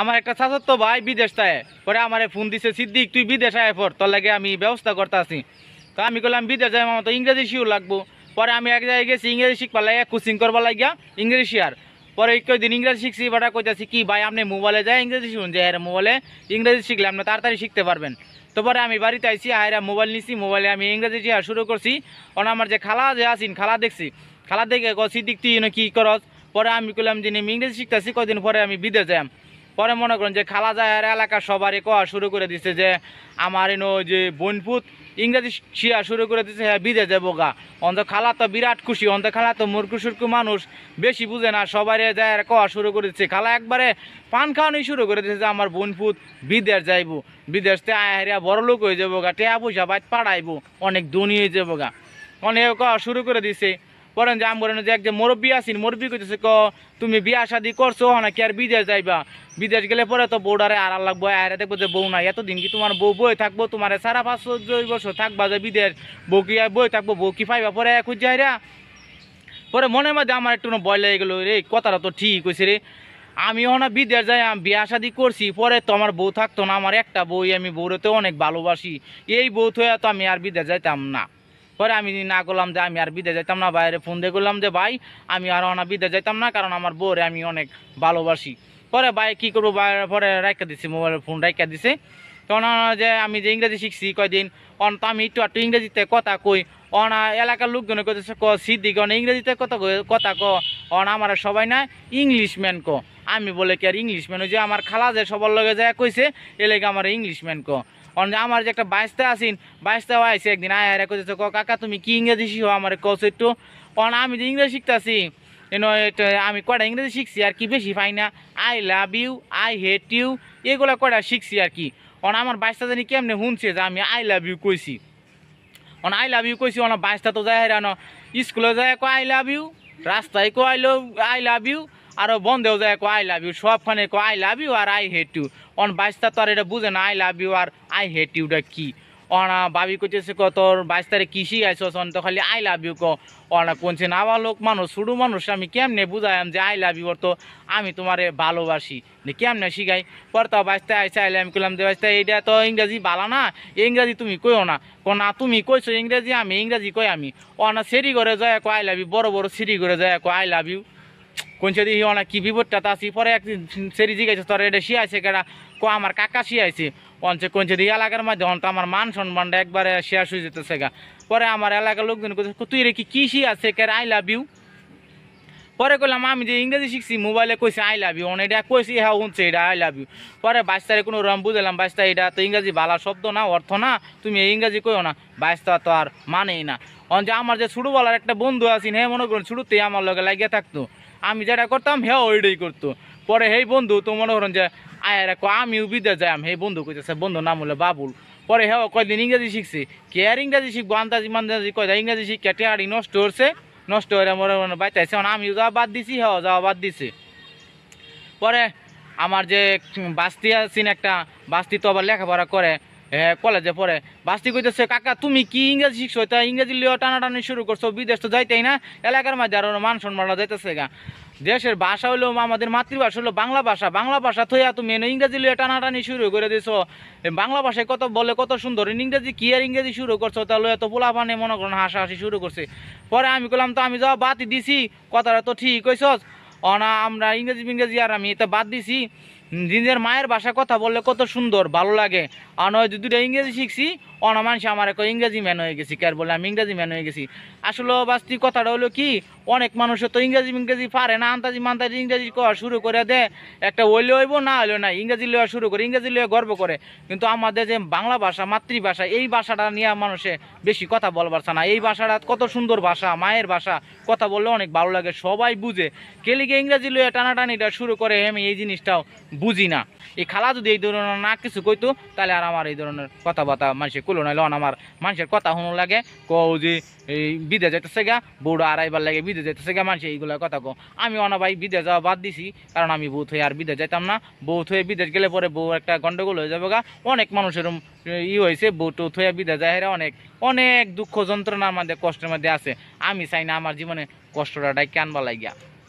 আমার একটা চাচার তো ভাই বিদেশ তাই পরে আমার ফোন দিছে সিদ্দিক তুই বিদেশ আয় পর তোর লাগে আমি ব্যবস্থা করতে আসি তো আমি বললাম বিদেশ যাই আমার তো ইংরেজি শিও লাগবো পরে আমি এক জায়গায় গেছি ইংরেজি শিখবার লাগে কোচিং করবার লাগিয়া ইংরেজি শিয়ার পরে কয়েকদিন ইংরেজি শিখছি বাটা কইতেছি কি ভাই আপনি মোবাইলে যায় ইংরেজি শিখুন যে মোবাইলে হ্যাঁ ইংরেজি শিখলে আপনি তাড়াতাড়ি শিখতে পারবেন তো পরে আমি বাড়িতে আইছি আয়রা মোবাইল নিছি মোবাইলে আমি ইংরেজি শিখার শুরু করছি ওন আমার যে খালা যে আসিন খালা দেখছি খালা দেখে কী দিক তুই কি করস পরে আমি কইলাম যে ইংরেজি শিখতেছি কদিন পরে আমি বিদেশ যাই পরে মনে করেন যে খালা জাহের এলাকা সবারই কোয়া শুরু করে দিছে যে আমার ইনো যে বনপুত ইংরেজি শিয়া শুরু করে দিছে হ্যাঁ বিদে যে বোগা অন্ত খালা তো বিরাট খুশি অন্ত খালা তো মূর্খ সুর্খ মানুষ বেশি বুঝে না সবারই যায় কোয়া শুরু করে দিচ্ছে খালা একবারে পান খাওয়ানি শুরু করে দিচ্ছে যে আমার বনপুত বিদেশ যাইব বিদেশ তে আয়া বড় লোক হয়ে যাবো গা টেয়া পয়সা বাইত পাড়াইবো অনেক দুনিয়ে হয়ে যাবো গা অনেক কোয়া শুরু করে দিছে বলেন যে বলেন যে একজন মুরব্বি আসিন মুরব্বি মুরব্বী কইতেছে ক তুমি বিয়া শাদি করছো না কি আর বিদেশ যাইবা বিদেশ গেলে পরে তো বৌডারে আর আর লাগবো আর দেখবো যে বউ নাই এতদিন কি তোমার বউ বই থাকবো তোমার সারা পাঁচশো দুই বছর থাকবা যে বিদেশ বউ কি বই থাকবো বউ কি পাইবা পরে খুঁজে আইরা পরে মনে মধ্যে আমার একটু ভয় লেগে গেলো রে কথাটা তো ঠিক হয়েছে রে আমিও না বিদেশ যাই আমি বিয়া শাদি করছি পরে তো আমার বউ থাকতো না আমার একটা বই আমি বউরে তো অনেক ভালোবাসি এই বউ হয়ে তো আমি আর বিদেশ যাইতাম না পরে আমি না করলাম যে আমি আর বিদে যাইতাম না বাইরে ফোন দিয়ে করলাম যে ভাই আমি আর অনা বিদে যাইতাম না কারণ আমার বোরে আমি অনেক ভালোবাসি পরে ভাই কী করবো বাইরে পরে রেখা দিছি মোবাইল ফোন রেখা দিছে তখন যে আমি যে ইংরেজি শিখছি কয়দিন অন তো আমি একটু একটু ইংরেজিতে কথা কই অন এলাকার লোকজনে কইতেছে ক সিদ্ধি অন ইংরেজিতে কথা কথা ক অন আমার সবাই না ইংলিশম্যান ক আমি বলে কি আর ইংলিশম্যান ওই যে আমার খালা যে সবার লগে যায় কইছে এলাকা আমার ইংলিশম্যান ক আমার যে একটা বাইসতে আসিন বাইসতে আইসে একদিন আয় হারে কইতেছে ক কাকা তুমি কি ইংরেজি শিখো আমার কচ একটু অন আমি যে ইংরেজি শিখতেছি আমি কটা ইংরেজি শিখছি আর কি বেশি পাই না I love you I hate you এগুলো কটা শিখছি আর কি অন আমার বাইসটা জানি কেমনে শুনছে যে আমি আই লাভ ইউ কইছি অন আই লাভ ইউ কইছি অন বাইসটা তো যায় হেরানো স্কুলে যায় কো আই লাভ ইউ রাস্তায় কো I love I love you আরো বন্ধেও যায় কো আই লাভ ইউ সবখানে কো আই লাভ ইউ আর আই হেট ইউ অন বাইশটা তো আর এটা বুঝে না আই লাভ ইউ আর আই হেট ইউটা কি অনা বাবি কইতেছে ক তোর বাইশ তারিখ কৃষি আইসস অন তো খালি আই লাভ ইউ ক অনা কোনছে না নাবালক মানুষ শুধু মানুষ আমি কেমনে বুঝাইম যে আই লাভ ইউ তো আমি তোমারে ভালোবাসি কেমনে শিখাই পর তো বাইশটা আইসা আইলে আমি কইলাম যে বাইশটা এইটা তো ইংরাজি ভালো না ইংরাজি তুমি কইও না ক না তুমি কইছো ইংরাজি আমি ইংরাজি কই আমি অনা সেরি করে যায় কো আই লাভ ইউ বড় বড় সিরি করে যায় কো আই লাভ ইউ কোনসেদি হিও অনেক কি বিপদটা তাছি পরে একদিন সেরি জিগাইছে তোর এটা শিয়াইছে কেটা ক আমার কাকা শিয়াইছে অনছে অঞ্চে কোনসেদি এলাকার মধ্যে অন্ত আমার মান সম্মানটা একবারে শেয়ার শুয়ে যেতেছে গা পরে আমার এলাকার লোকজন কোথায় তুই রে কি কী শিয়াছে কেরা আই লাভ ইউ পরে করলাম আমি যে ইংরেজি শিখছি মোবাইলে কইছে আই লাভ ইউ অন এটা কইছি হ্যাঁ উনছে এটা আই লাভ ইউ পরে বাইশটারে কোনো রম বুঝলাম বাইশ বাইশটা এটা তো ইংরাজি ভালা শব্দ না অর্থ না তুমি ইংরাজি কইও না বাইশটা তো আর মানেই না অন যে আমার যে বলার একটা বন্ধু আছি হ্যাঁ মনে করুন ছোটোতেই আমার লগে লাগিয়ে থাকতো আমি যেটা করতাম হে ওইটাই করতো পরে হেই বন্ধু তো মনে করেন যে আয় কো আমিও বিদ্যা যাই হে বন্ধু কইতেছে বন্ধু নাম হলে বাবুল পরে হ্যাঁ কয়দিন ইংরাজি শিখছি কে আর ইংরাজি শিখবো আন্দাজি মান্দাজি কয় ইংরাজি কে টেয়ারি নষ্ট হচ্ছে নষ্ট হয়ে মনে মনে বাইতাইছে আমিও যাওয়া বাদ দিছি হ্যাঁ যাওয়া বাদ দিছি পরে আমার যে বাস্তি আছেন একটা বাস্তি তো আবার লেখাপড়া করে কলেজে পড়ে বাস্তি কইতেছে কাকা তুমি কি ইংরেজি শিখছো তা ইংরেজি লিও টানাটানি শুরু করছো বিদেশ তো যাইতেই না এলাকার মাঝে আরো মান সম্মান যাইতেছে গা দেশের ভাষা হলো আমাদের মাতৃভাষা হলো বাংলা ভাষা বাংলা ভাষা থইয়া তুমি ইংরেজি লিয়ে টানাটানি শুরু করে দিছো বাংলা ভাষায় কত বলে কত সুন্দর ইংরেজি কি আর ইংরেজি শুরু করছো তাহলে এত পোলাপানে মনে করেন হাসাহাসি শুরু করছে পরে আমি করলাম তো আমি যাও বাতি দিছি কথাটা তো ঠিক কইছস অনা আমরা ইংরেজি ইংরেজি আর আমি এটা বাদ দিছি নিজের মায়ের ভাষা কথা বললে কত সুন্দর ভালো লাগে আর নয় যদি ইংরেজি শিখছি অনমানসে আমার এখন ইংরেজি ম্যান হয়ে গেছি কার বলে আমি ইংরেজি ম্যান হয়ে গেছি আসলে বাস্তি কথাটা হলো কি অনেক মানুষও তো ইংরেজি ইংরেজি পারে না আন্তাজি মান্তাজি ইংরেজি করা শুরু করে দেয় একটা ওইলে হইব না হইলো না ইংরেজি লেওয়া শুরু করে ইংরেজি লেওয়া গর্ব করে কিন্তু আমাদের যে বাংলা ভাষা মাতৃভাষা এই ভাষাটা নিয়ে মানুষে বেশি কথা বলবার না এই ভাষাটা কত সুন্দর ভাষা মায়ের ভাষা কথা বললে অনেক ভালো লাগে সবাই বুঝে কেলিকে ইংরেজি লোয়া টানাটানিটা শুরু করে আমি এই জিনিসটাও বুঝি না এই খালা যদি এই ধরনের না কিছু কইতো তাহলে আর আমার এই ধরনের কথাবার্তা মানুষে নাই লন আমার মানুষের কথা শুনো লাগে কও যে এই বিদে যেতেছে গা আর আড়াইবার লাগে বিদে যেতেছে গা মানুষ এইগুলো কথা কো আমি অনা ভাই বিদে যাওয়া বাদ দিছি কারণ আমি বৌথ হয়ে আর বিদে যাইতাম না বৌথ হয়ে বিদেশ গেলে পরে বউ একটা গন্ডগোল হয়ে যাবে গা অনেক মানুষের ই হয়েছে বউ টৌ হয়ে বিদে যায় হেরা অনেক অনেক দুঃখ যন্ত্রণার মধ্যে কষ্টের মধ্যে আছে আমি চাই না আমার জীবনে কষ্টটা ডাইকে আনবা লাগিয়া